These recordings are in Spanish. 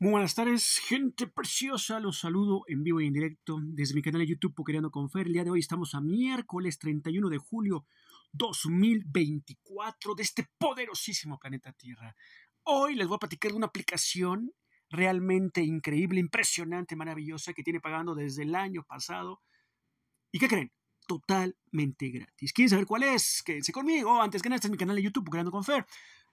Muy buenas tardes, gente preciosa. Los saludo en vivo y en directo desde mi canal de YouTube Pokeriano Confer. El día de hoy estamos a miércoles 31 de julio 2024 de este poderosísimo planeta Tierra. Hoy les voy a platicar de una aplicación realmente increíble, impresionante, maravillosa que tiene pagando desde el año pasado. ¿Y qué creen? Totalmente gratis. ¿Quieren saber cuál es? Quédense conmigo. Antes que nada, este mi canal de YouTube Pokeriano Confer,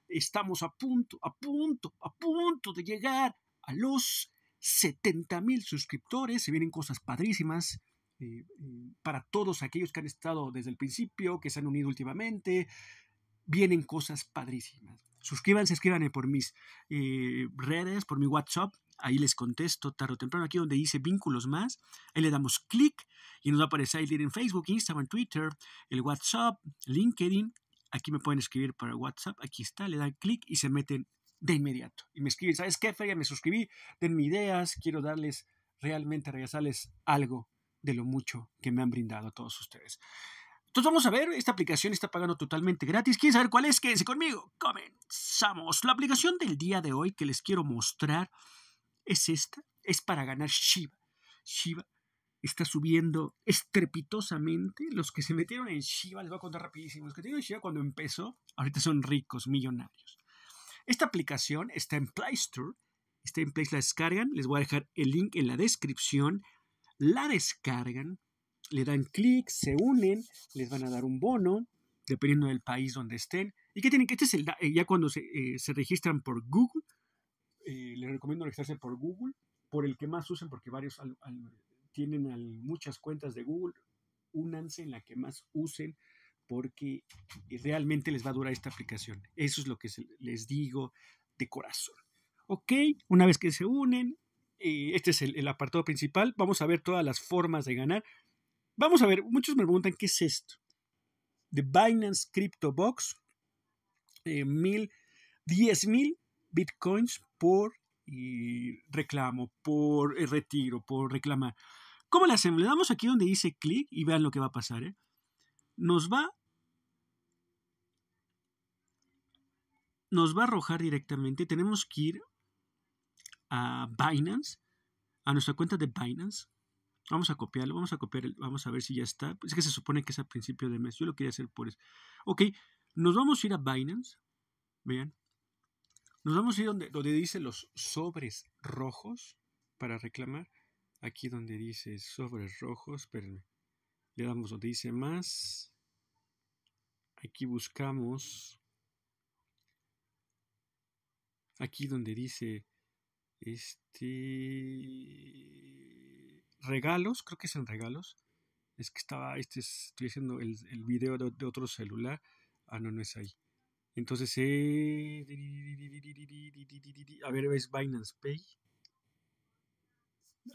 Estamos a punto, a punto, a punto de llegar a los 70 mil suscriptores. Se vienen cosas padrísimas. Eh, eh, para todos aquellos que han estado desde el principio, que se han unido últimamente, vienen cosas padrísimas. Suscríbanse, escríbanme por mis eh, redes, por mi WhatsApp, ahí les contesto tarde o temprano, aquí donde dice vínculos más, ahí le damos clic y nos va a aparecer ahí en Facebook, Instagram, Twitter, el WhatsApp, LinkedIn, aquí me pueden escribir para WhatsApp, aquí está, le dan clic y se meten de inmediato. Y me escriben, ¿sabes qué, Feria? Me suscribí, denme ideas, quiero darles, realmente regresarles algo de lo mucho que me han brindado a todos ustedes. Entonces vamos a ver, esta aplicación está pagando totalmente gratis. ¿Quieren saber cuál es? Quédense conmigo. Comenzamos. La aplicación del día de hoy que les quiero mostrar es esta. Es para ganar Shiba Shiba está subiendo estrepitosamente. Los que se metieron en Shiba, les voy a contar rapidísimo, los que tienen Shiva cuando empezó, ahorita son ricos, millonarios. Esta aplicación está en Play Store, está en Play, la descargan, les voy a dejar el link en la descripción, la descargan, le dan clic, se unen, les van a dar un bono, dependiendo del país donde estén. ¿Y qué tienen? Este es el, eh, ya cuando eh, se, registran por Google, eh, les recomiendo registrarse por Google, por el que más usen, porque varios tienen muchas cuentas de Google, únanse en la que más usen porque eh, realmente les va a durar esta aplicación. Eso es lo que les digo de corazón. Ok, una vez que se unen, eh, este es el, apartado principal, vamos a ver todas las formas de ganar. Vamos a ver, muchos me preguntan, ¿qué es esto? The Binance Crypto Box, eh, mil, 10 mil bitcoins por reclamo, por retiro, por reclamar. ¿Cómo le hacemos? Le damos aquí donde dice clic y vean lo que va a pasar nos va nos va a arrojar directamente, tenemos que ir a Binance, a nuestra cuenta de Binance. Vamos a copiarlo, vamos a copiar, vamos a ver si ya está. es que se supone que es a principio de mes. Yo lo quería hacer por eso. Ok, nos vamos a ir a Binance. Vean. Nos vamos a ir donde, donde dice los sobres rojos para reclamar. Aquí donde dice sobres rojos, espérenme. Le damos donde dice más. Aquí buscamos. Aquí donde dice este regalos, creo que son regalos. Es que estaba, este estoy haciendo el, video de, otro celular. Ah, no, no es ahí. Entonces, eh, a ver, es Binance Pay.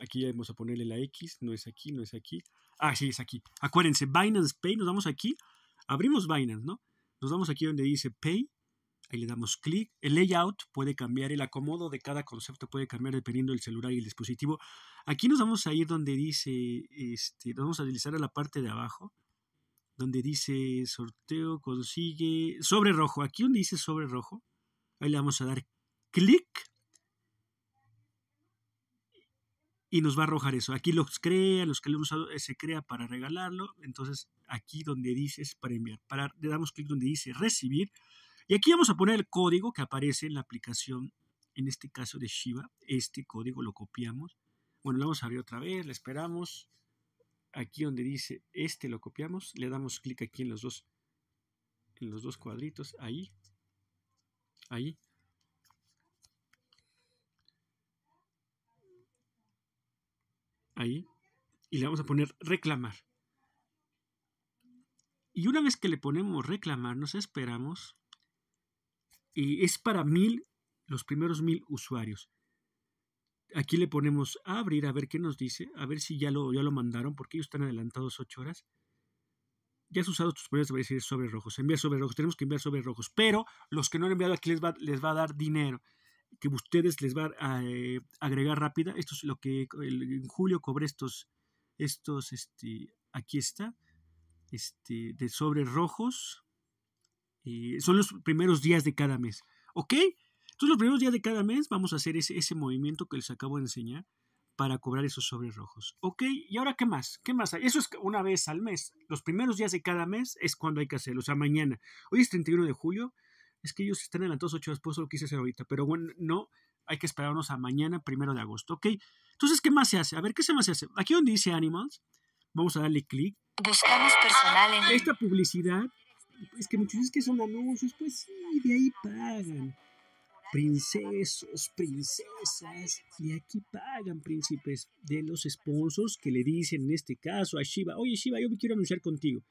Aquí vamos a ponerle la X, no es aquí, no es aquí. Ah, sí, es aquí. Acuérdense, Binance Pay, nos vamos aquí, abrimos Binance, ¿no? Nos vamos aquí donde dice Pay, ahí le damos clic. El layout puede cambiar, el acomodo de cada concepto puede cambiar dependiendo del celular y el dispositivo. Aquí nos vamos a ir donde dice, este, nos vamos a deslizar a la parte de abajo, donde dice sorteo, consigue, sobre rojo. Aquí donde dice sobre rojo, ahí le vamos a dar clic y nos va a arrojar eso. Aquí los crea, los que le hemos usado, eh, se crea para regalarlo. Entonces, aquí donde dice para enviar. le damos clic donde dice recibir. Y aquí vamos a poner el código que aparece en la aplicación, en este caso de Shiva. Este código lo copiamos. Bueno, lo vamos a abrir otra vez, le esperamos. Aquí donde dice este lo copiamos, le damos clic aquí en los dos, en los dos cuadritos, ahí, ahí. ahí y le vamos a poner reclamar. Y una vez que le ponemos reclamar, nos esperamos. Y es para mil, los primeros mil usuarios. Aquí le ponemos a abrir a ver qué nos dice, a ver si ya lo, ya lo mandaron, porque ellos están adelantados ocho horas. Ya has usado tus primeros, va a decir sobre rojos. Envía sobre rojos, tenemos que enviar sobre rojos. Pero los que no han enviado aquí les les va a dar dinero que ustedes les va a eh, agregar rápida. Esto es lo que en julio cobré estos, estos, este, aquí está, este, de sobres rojos. Eh, son los primeros días de cada mes, ¿ok? Entonces los primeros días de cada mes vamos a hacer ese, movimiento que les acabo de enseñar para cobrar esos sobres rojos. Ok, y ahora qué más, qué más Eso es una vez al mes. Los primeros días de cada mes es cuando hay que hacerlo, o sea, mañana. Hoy es 31 de julio, es que ellos están en las horas, ocho esposos lo quise hacer ahorita, pero bueno, no, hay que esperarnos a mañana, primero de agosto, ¿ok? Entonces, ¿qué más se hace? A ver, ¿qué se más se hace? Aquí donde dice Animals, vamos a darle clic. Buscamos personal Esta publicidad, es que muchos dicen que son anuncios, pues sí, de ahí pagan. Princesos, princesas, y aquí pagan, príncipes, de los sponsors que le dicen en este caso a Shiva, oye Shiva, yo me quiero anunciar contigo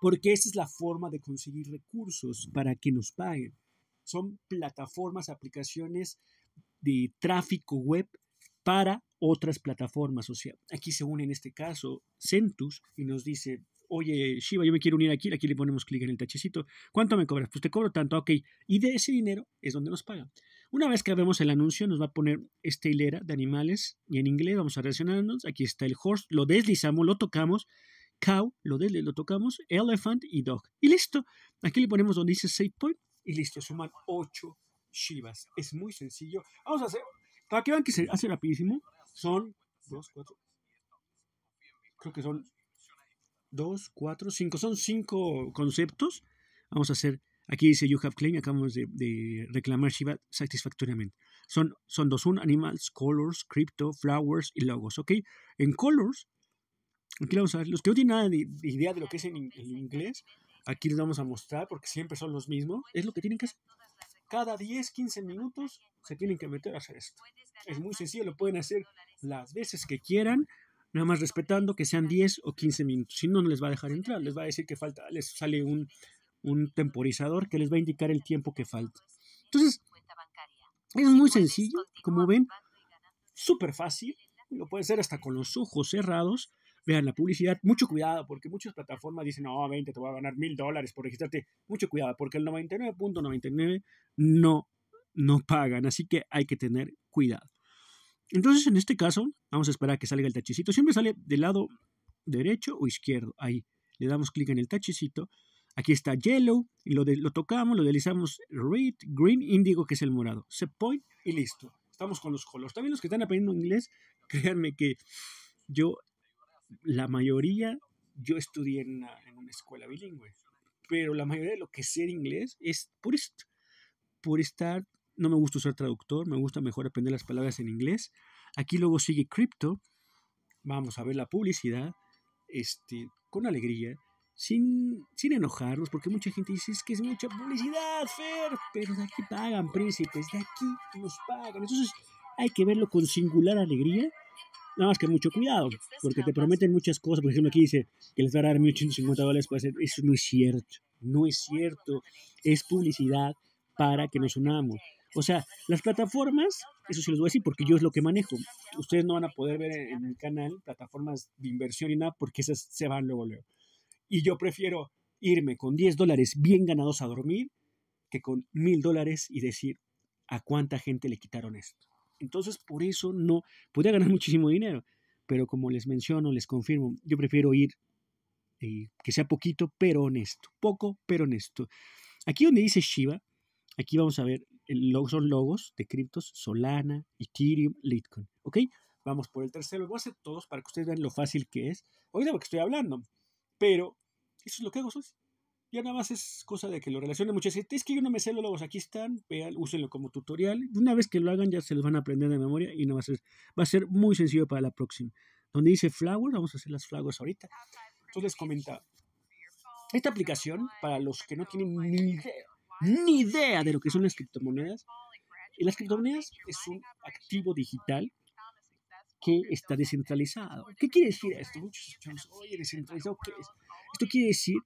porque esa es la forma de conseguir recursos para que nos paguen. Son plataformas, aplicaciones de tráfico web para otras plataformas. sociales. aquí se une en este caso Centus y nos dice, oye, Shiva, yo me quiero unir aquí, aquí le ponemos clic en el tachecito, ¿cuánto me cobras? Pues te cobro tanto, ok. Y de ese dinero es donde nos pagan. Una vez que vemos el anuncio, nos va a poner esta hilera de animales y en inglés vamos a reaccionarnos. Aquí está el horse, lo deslizamos, lo tocamos cow, lo de lo tocamos, elephant y dog. Y listo. Aquí le ponemos donde dice save point y listo, suman 8 Shivas. Es muy sencillo. Vamos a hacer, para que vean que se hace rapidísimo, son 2, 4, creo que son 2, 4, 5, son 5 conceptos. Vamos a hacer, aquí dice you have claim, acabamos de, reclamar Shiva satisfactoriamente. Son, son dos, un animals, colors, crypto, flowers y logos, ¿ok? En colors Aquí vamos a ver. Los que no tienen nada idea de lo que es el, inglés, aquí les vamos a mostrar porque siempre son los mismos. Es lo que tienen que hacer. Cada 10, 15 minutos se tienen que meter a hacer esto. Es muy sencillo, lo pueden hacer las veces que quieran, nada más respetando que sean 10 o 15 minutos. Si no, no les va a dejar entrar, les va a decir que falta, les sale un, un temporizador que les va a indicar el tiempo que falta. Entonces, es muy sencillo, como ven, súper fácil, lo pueden hacer hasta con los ojos cerrados vean la publicidad, mucho cuidado, porque muchas plataformas dicen, no, 20, te voy a ganar mil dólares por registrarte. Mucho cuidado, porque el 99.99 no, no pagan, así que hay que tener cuidado. Entonces, en este caso, vamos a esperar a que salga el tachicito. Siempre sale del lado derecho o izquierdo, ahí. Le damos clic en el tachicito. Aquí está yellow, y lo, lo tocamos, lo deslizamos red, green, índigo, que es el morado. Set point y listo. Estamos con los colores. También los que están aprendiendo inglés, créanme que yo la mayoría, yo estudié en una, escuela bilingüe, pero la mayoría de lo que sé en inglés es por por estar, no me gusta usar traductor, me gusta mejor aprender las palabras en inglés. Aquí luego sigue Crypto. vamos a ver la publicidad, este, con alegría, sin, sin enojarnos, porque mucha gente dice, es que es mucha publicidad, Fer, pero de aquí pagan, príncipes, de aquí nos pagan. Entonces hay que verlo con singular alegría Nada más que mucho cuidado, porque te prometen muchas cosas. Por ejemplo, aquí dice que les va a dar 1.850 dólares para hacer. Eso no es cierto. No es cierto. Es publicidad para que nos unamos. O sea, las plataformas, eso se les voy a decir porque yo es lo que manejo. Ustedes no van a poder ver en, mi canal plataformas de inversión y nada porque esas se van luego, luego. Y yo prefiero irme con 10 dólares bien ganados a dormir que con $1,000 dólares y decir a cuánta gente le quitaron esto. Entonces, por eso no, podría ganar muchísimo dinero, pero como les menciono, les confirmo, yo prefiero ir eh, que sea poquito, pero honesto, poco, pero honesto. Aquí donde dice Shiva, aquí vamos a ver, el son logos de criptos, Solana, Ethereum, Litecoin, ¿ok? Vamos por el tercero, voy a hacer todos para que ustedes vean lo fácil que es. Oiga, lo que estoy hablando, pero eso es lo que hago, soy. Ya nada más es cosa de que lo relacionen mucho. Es que yo no me sé los logos, aquí están, vean, úsenlo como tutorial. una vez que lo hagan ya se los van a aprender de memoria y no va a ser, va a ser muy sencillo para la próxima. Donde dice flower, vamos a hacer las flowers ahorita. Entonces les comentaba, esta aplicación, para los que no tienen ni idea, ni idea de lo que son las criptomonedas, las criptomonedas es un activo digital que está descentralizado. ¿Qué quiere decir esto? oye, ¿qué es? Esto quiere decir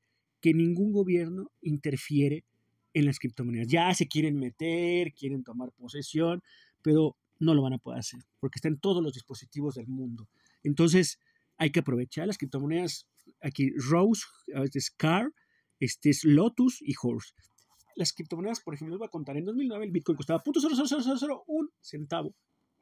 que ningún gobierno interfiere en las criptomonedas. Ya se quieren meter, quieren tomar posesión, pero no lo van a poder hacer porque están todos los dispositivos del mundo. Entonces, hay que aprovechar las criptomonedas. Aquí Rose, a veces Car, este es Lotus y Horse. Las criptomonedas, por ejemplo, les voy a contar, en 2009 el Bitcoin costaba un centavo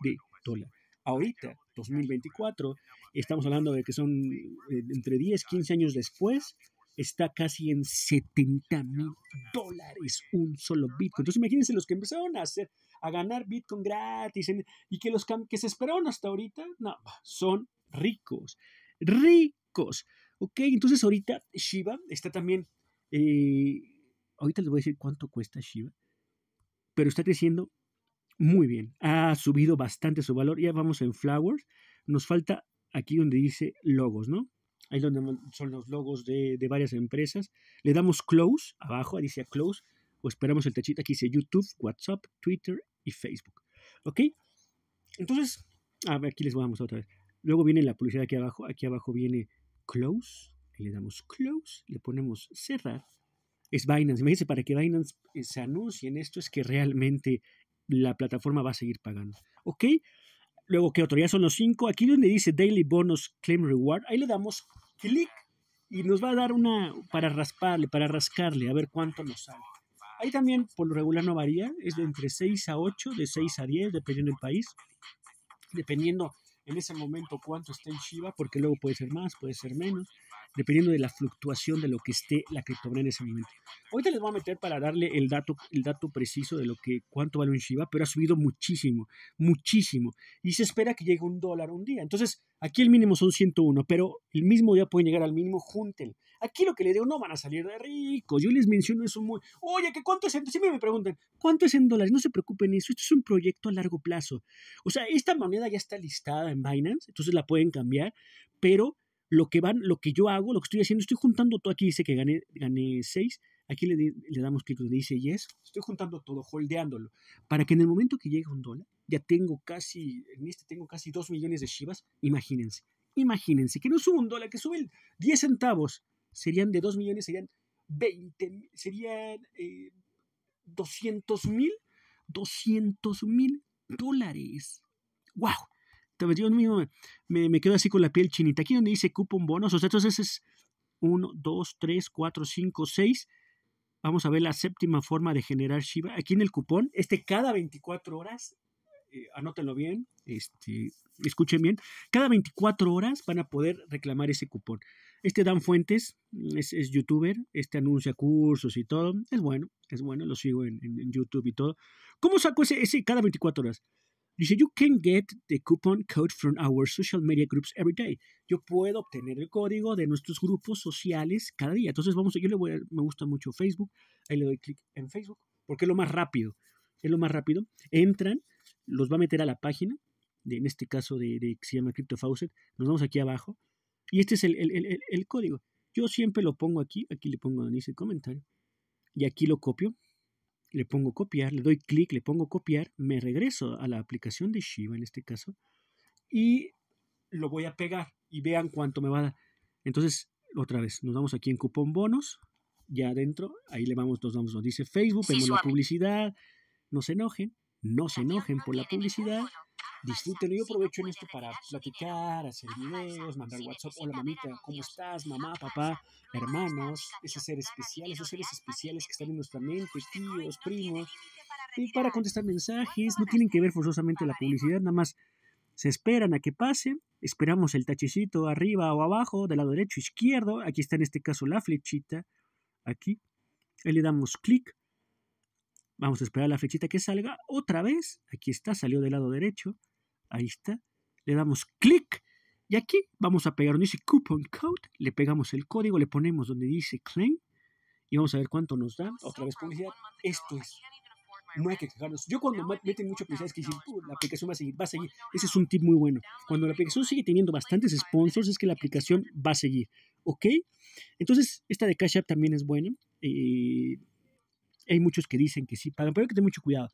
de dólar. Ahorita, 2024, estamos hablando de que son eh, entre 10, 15 años después, está casi en 70 mil dólares un solo Bitcoin. Entonces imagínense los que empezaron a hacer, a ganar Bitcoin gratis y que los que se esperaron hasta ahorita, no, son ricos, ricos. Ok, entonces ahorita Shiba está también, eh, ahorita les voy a decir cuánto cuesta Shiba, pero está creciendo muy bien. Ha subido bastante su valor. Ya vamos en Flowers. Nos falta aquí donde dice logos, ¿no? ahí donde son los logos de, varias empresas. Le damos close, abajo, ahí dice close, o esperamos el tachito. aquí dice YouTube, WhatsApp, Twitter y Facebook. ¿Ok? Entonces, a ver, aquí les voy a mostrar otra vez. Luego viene la publicidad aquí abajo, aquí abajo viene close, le damos close, le ponemos cerrar. Es Binance. Me dice, para que Binance eh, se anuncie en esto es que realmente la plataforma va a seguir pagando. ¿Ok? Luego, ¿qué otro? son los cinco. Aquí donde dice Daily Bonus Claim Reward, ahí le damos clic y nos va a dar una para rasparle, para rascarle, a ver cuánto nos sale. Ahí también por lo regular no varía, es de entre 6 a 8, de 6 a 10, dependiendo del país, dependiendo en ese momento cuánto esté en Shiva, porque luego puede ser más, puede ser menos dependiendo de la fluctuación de lo que esté la criptomoneda en ese momento. Ahorita les voy a meter para darle el dato, el dato preciso de lo que cuánto vale un Shiba, pero ha subido muchísimo, muchísimo. Y se espera que llegue un dólar un día. Entonces, aquí el mínimo son 101, pero el mismo día pueden llegar al mínimo, Juntel. Aquí lo que le digo, no van a salir de rico. Yo les menciono eso muy. Oye, ¿qué cuánto es en me preguntan, ¿cuánto es en dólares? No se preocupen eso. Esto es un proyecto a largo plazo. O sea, esta moneda ya está listada en Binance, entonces la pueden cambiar, pero lo que van, lo que yo hago, lo que estoy haciendo, estoy juntando todo. Aquí dice que gané, gané 6. Aquí le, damos clic donde dice yes. Estoy juntando todo, holdeándolo. Para que en el momento que llegue un dólar, ya tengo casi, en este tengo casi 2 millones de Shivas. Imagínense, imagínense, que no sube un dólar, que suben 10 centavos. Serían de 2 millones, serían 20, serían 200 eh, mil, 200 mil dólares. ¡Wow! yo mismo me, quedo así con la piel chinita. Aquí donde dice cupón bonos, o sea, entonces es 1, 2, 3, 4, 5, 6. Vamos a ver la séptima forma de generar Shiba. Aquí en el cupón, este cada 24 horas, eh, anótenlo bien, este, escuchen bien, cada 24 horas van a poder reclamar ese cupón. Este Dan Fuentes es, youtuber, este anuncia cursos y todo. Es bueno, es bueno, lo sigo en, YouTube y todo. ¿Cómo saco ese, ese cada 24 horas? Dice, you can get the coupon code from our social media groups every day. Yo puedo obtener el código de nuestros grupos sociales cada día. Entonces, vamos, yo le voy me gusta mucho Facebook, ahí le doy clic en Facebook, porque es lo más rápido. Es lo más rápido. Entran, los va a meter a la página, de, en este caso de, que se llama CryptoFaucet. Nos vamos aquí abajo. Y este es el, el código. Yo siempre lo pongo aquí, aquí le pongo dice comentario, y aquí lo copio le pongo copiar, le doy clic, le pongo copiar, me regreso a la aplicación de Shiva en este caso y lo voy a pegar y vean cuánto me va a dar. Entonces, otra vez, nos vamos aquí en cupón bonos, ya adentro, ahí le vamos, nos vamos, nos dice Facebook, vemos la publicidad, no se enojen, no se enojen por la publicidad. Disfruten. Yo aprovecho en esto para platicar, hacer videos, mandar WhatsApp. Hola mamita, ¿cómo estás? Mamá, papá, hermanos, ese ser especial, esos seres especiales que están en nuestra mente, tíos, primos. Y para contestar mensajes, no tienen que ver forzosamente la publicidad, nada más se esperan a que pase, esperamos el tachecito arriba o abajo, del lado derecho, izquierdo, aquí está en este caso la flechita, aquí, ahí le damos clic, Vamos a esperar la flechita que salga otra vez. Aquí está, salió del lado derecho. Ahí está. Le damos clic. Y aquí vamos a pegar donde dice coupon code. Le pegamos el código, le ponemos donde dice claim. Y vamos a ver cuánto nos da. Otra vez publicidad. Esto es. No hay que quejarnos. Yo cuando meten mucho publicidad es que dicen, uh, la aplicación va a seguir, va a seguir. Ese es un tip muy bueno. Cuando la aplicación sigue teniendo bastantes sponsors, es que la aplicación va a seguir. ¿Ok? Entonces, esta de Cash App también es buena. Eh, hay muchos que dicen que sí pagan, pero hay que tener mucho cuidado.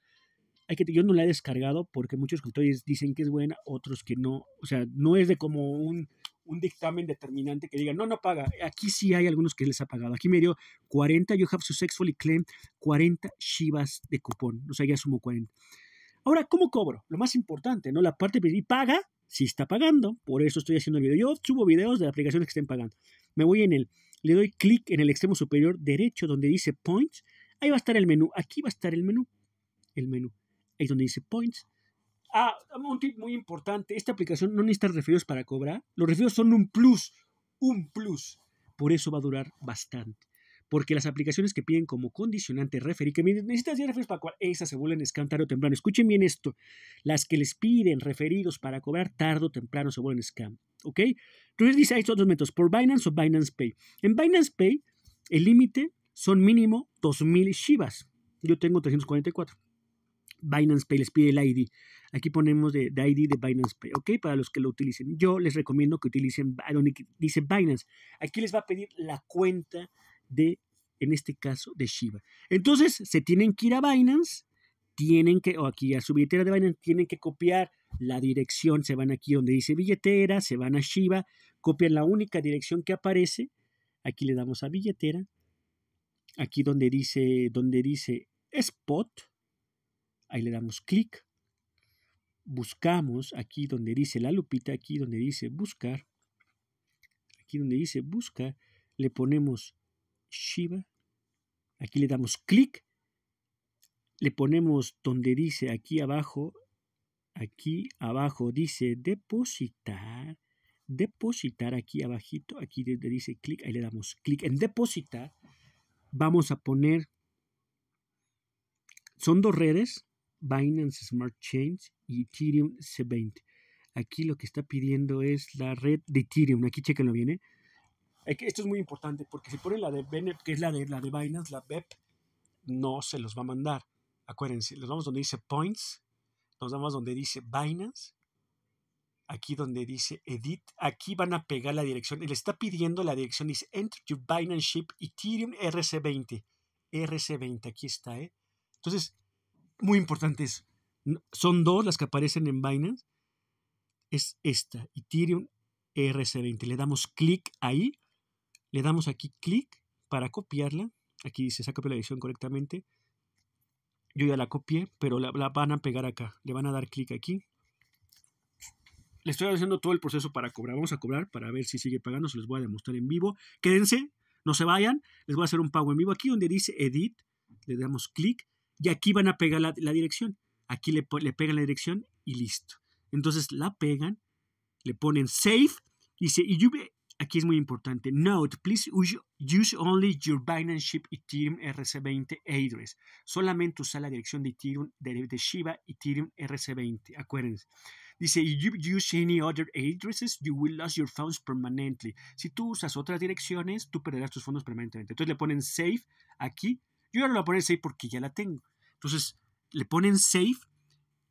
Hay que, yo no la he descargado porque muchos escritores dicen que es buena, otros que no. O sea, no es de como un, un dictamen determinante que diga, no, no paga. Aquí sí hay algunos que les ha pagado. Aquí me dio 40, yo have successfully claimed 40 Shivas de cupón. O sea, ya sumo 40. Ahora, ¿cómo cobro? Lo más importante, ¿no? La parte y paga si está pagando. Por eso estoy haciendo el video. Yo subo videos de aplicaciones que estén pagando. Me voy en el, le doy clic en el extremo superior derecho donde dice points Ahí va a estar el menú, aquí va a estar el menú, el menú. Ahí donde dice points. Ah, un tip muy importante, esta aplicación no necesita referidos para cobrar, los referidos son un plus, un plus. Por eso va a durar bastante. Porque las aplicaciones que piden como condicionante referir, que necesitas 10 referidos para cobrar, esas se vuelven scam tarde o temprano. Escuchen bien esto. Las que les piden referidos para cobrar tarde o temprano se vuelven scam. ¿Ok? Entonces dice, hay otros métodos, por Binance o Binance Pay. En Binance Pay, el límite son mínimo 2.000 Shivas. Yo tengo 344. Binance Pay, les pide el ID. Aquí ponemos de, ID de Binance Pay, ¿ok? Para los que lo utilicen. Yo les recomiendo que utilicen, donde ah, dice Binance. Aquí les va a pedir la cuenta de, en este caso, de Shiva. Entonces, se tienen que ir a Binance, tienen que, o aquí a su billetera de Binance, tienen que copiar la dirección, se van aquí donde dice billetera, se van a Shiva, copian la única dirección que aparece. Aquí le damos a billetera, aquí donde dice, donde dice spot, ahí le damos clic, buscamos aquí donde dice la lupita, aquí donde dice buscar, aquí donde dice buscar, le ponemos Shiva, aquí le damos clic, le ponemos donde dice aquí abajo, aquí abajo dice depositar, depositar aquí abajito, aquí donde dice clic, ahí le damos clic en depositar, vamos a poner, son dos redes, Binance Smart Chains y Ethereum C20. Aquí lo que está pidiendo es la red de Ethereum, aquí chequenlo bien, ¿eh? Esto es muy importante porque si pone la de que es la de, la de Binance, la BEP, no se los va a mandar. Acuérdense, los vamos donde dice Points, nos vamos donde dice Binance aquí donde dice edit, aquí van a pegar la dirección. Le está pidiendo la dirección, dice enter to Binance Ship Ethereum RC20. RC20, aquí está, ¿eh? Entonces, muy importante es, Son dos las que aparecen en Binance. Es esta, Ethereum RC20. Le damos clic ahí. Le damos aquí clic para copiarla. Aquí dice, saca la dirección correctamente. Yo ya la copié, pero la van a pegar acá. Le van a dar clic aquí le estoy haciendo todo el proceso para cobrar. Vamos a cobrar para ver si sigue pagando. Se los voy a demostrar en vivo. Quédense, no se vayan. Les voy a hacer un pago en vivo. Aquí donde dice Edit, le damos clic y aquí van a pegar la, dirección. Aquí le, le, pegan la dirección y listo. Entonces la pegan, le ponen Save. Dice, y you, aquí es muy importante. Note, please use only your Binance Ship Ethereum RC20 address. Solamente usa la dirección de Ethereum, de Shiba Ethereum RC20. Acuérdense. Dice, if you use any other addresses, you will lose your funds permanently. Si tú usas otras direcciones, tú perderás tus fondos permanentemente. Entonces le ponen save aquí. Yo ahora lo voy a poner save porque ya la tengo. Entonces le ponen save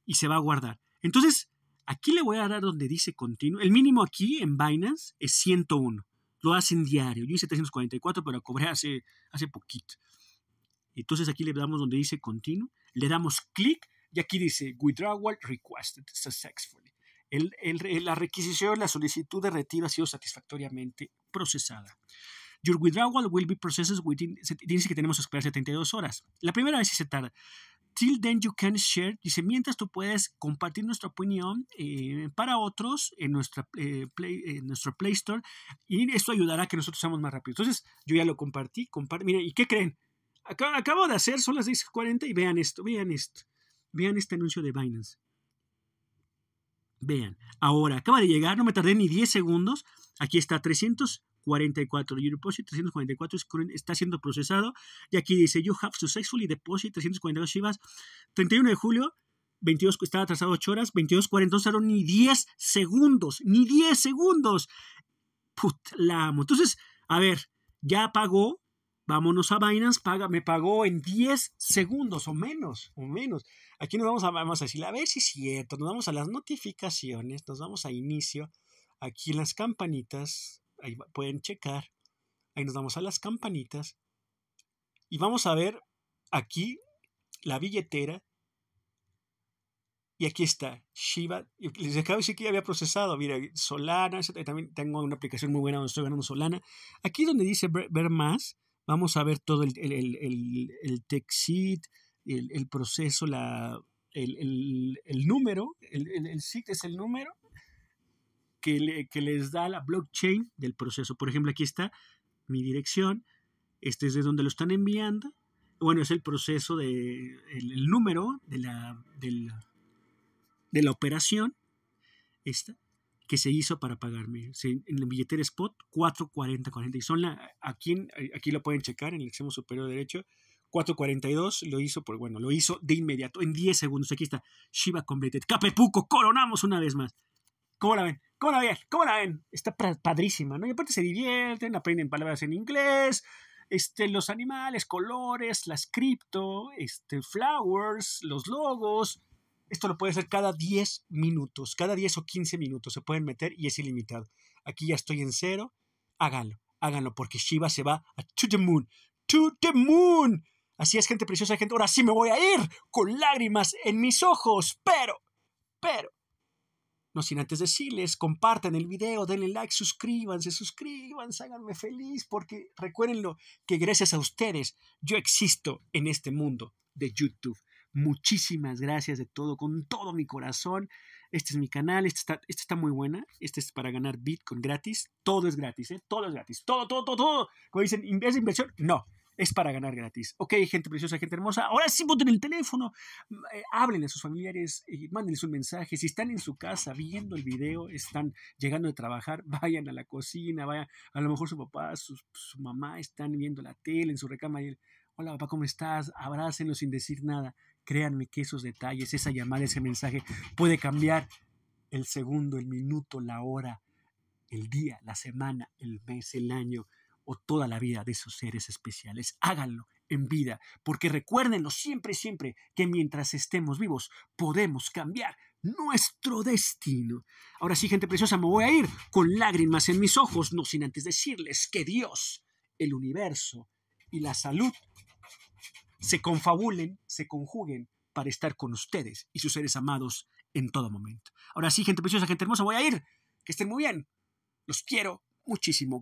y se va a guardar. Entonces aquí le voy a dar donde dice continuo. El mínimo aquí en Binance es 101. Lo hacen diario. Yo hice 344, pero cobré hace, hace poquito. Entonces aquí le damos donde dice continuo. Le damos clic y aquí dice, withdrawal requested successfully. la requisición, la solicitud de retiro ha sido satisfactoriamente procesada. Your withdrawal will be processed within, dice que tenemos que esperar 72 horas. La primera vez si se tarda. Till then you can share, dice, mientras tú puedes compartir nuestra opinión eh, para otros en, nuestra, eh, play, en eh, nuestro Play Store y esto ayudará a que nosotros seamos más rápidos. Entonces, yo ya lo compartí, Miren, ¿y qué creen? acabo de hacer, son las 10.40 y vean esto, vean esto. Vean este anuncio de Binance. Vean, ahora acaba de llegar, no me tardé ni 10 segundos. Aquí está 344 your deposit, 344 está siendo procesado. Y aquí dice you have successfully deposited 342 Shivas. 31 de julio, 22, estaba atrasado 8 horas, 22.40, tardaron ni 10 segundos, ni 10 segundos. Put, la amo. Entonces, a ver, ya pagó, Vámonos a Binance, paga, me pagó en 10 segundos o menos, o menos. Aquí nos vamos a, vamos a decir, a ver si es cierto, nos vamos a las notificaciones, nos vamos a inicio, aquí las campanitas, ahí pueden checar, ahí nos vamos a las campanitas y vamos a ver aquí la billetera y aquí está, Shiba. Les acabo de decir que ya había procesado. Mira, Solana. Eh, también tengo una aplicación muy buena donde estoy ganando Solana. Aquí donde dice ver más, Vamos a ver todo el, el, el, el tech sheet, el, proceso, la, el, número, el, sheet es el número que, les da la blockchain del proceso. Por ejemplo, aquí está mi dirección, este es de donde lo están enviando. Bueno, es el proceso de el, número de la, de de la operación. Esta que se hizo para pagarme. en el billetera spot, 44040. Y son la, aquí, eh, aquí lo pueden checar en el extremo superior derecho. 442 lo hizo, por, bueno, lo hizo de inmediato, en 10 segundos. Aquí está, Shiva completed. Capepuco, coronamos una vez más. ¿Cómo la ven? ¿Cómo la ven? ¿Cómo la ven? Está padrísima, ¿no? Y aparte se divierten, aprenden palabras en inglés, este, los animales, colores, las cripto, este, flowers, los logos, esto lo puede hacer cada 10 minutos, cada 10 o 15 minutos se pueden meter y es ilimitado. Aquí ya estoy en cero, háganlo, háganlo porque Shiva se va a to the moon, to the moon. Así es, gente preciosa, gente, ahora sí me voy a ir con lágrimas en mis ojos, pero, pero, no sin antes decirles, compartan el video, denle like, suscríbanse, suscríbanse, háganme feliz, porque recuérdenlo que gracias a ustedes yo existo en este mundo de YouTube. Muchísimas gracias de todo, con todo mi corazón. Este es mi canal, este está, este está muy buena. Este es para ganar Bitcoin gratis. Todo es gratis, ¿eh? Todo es gratis. Todo, todo, todo, todo. Como dicen, ¿es inversión? No, es para ganar gratis. Ok, gente preciosa, gente hermosa. Ahora sí, boten el teléfono. Mm, eh, hablen a sus familiares, y eh, mándenles un mensaje. Si están en su casa viendo el video, están llegando de trabajar, vayan a la cocina, vayan. A lo mejor su papá, su, mamá están viendo la tele en su recámara y hola papá, ¿cómo estás? Abrácenlo sin decir nada. Créanme que esos detalles, esa llamada, ese mensaje puede cambiar el segundo, el minuto, la hora, el día, la semana, el mes, el año o toda la vida de esos seres especiales. Háganlo en vida, porque recuérdenlo siempre, siempre, que mientras estemos vivos podemos cambiar nuestro destino. Ahora sí, gente preciosa, me voy a ir con lágrimas en mis ojos, no sin antes decirles que Dios, el universo y la salud se confabulen, se conjuguen para estar con ustedes y sus seres amados en todo momento. Ahora sí, gente preciosa, gente hermosa, voy a ir. Que estén muy bien. Los quiero muchísimo.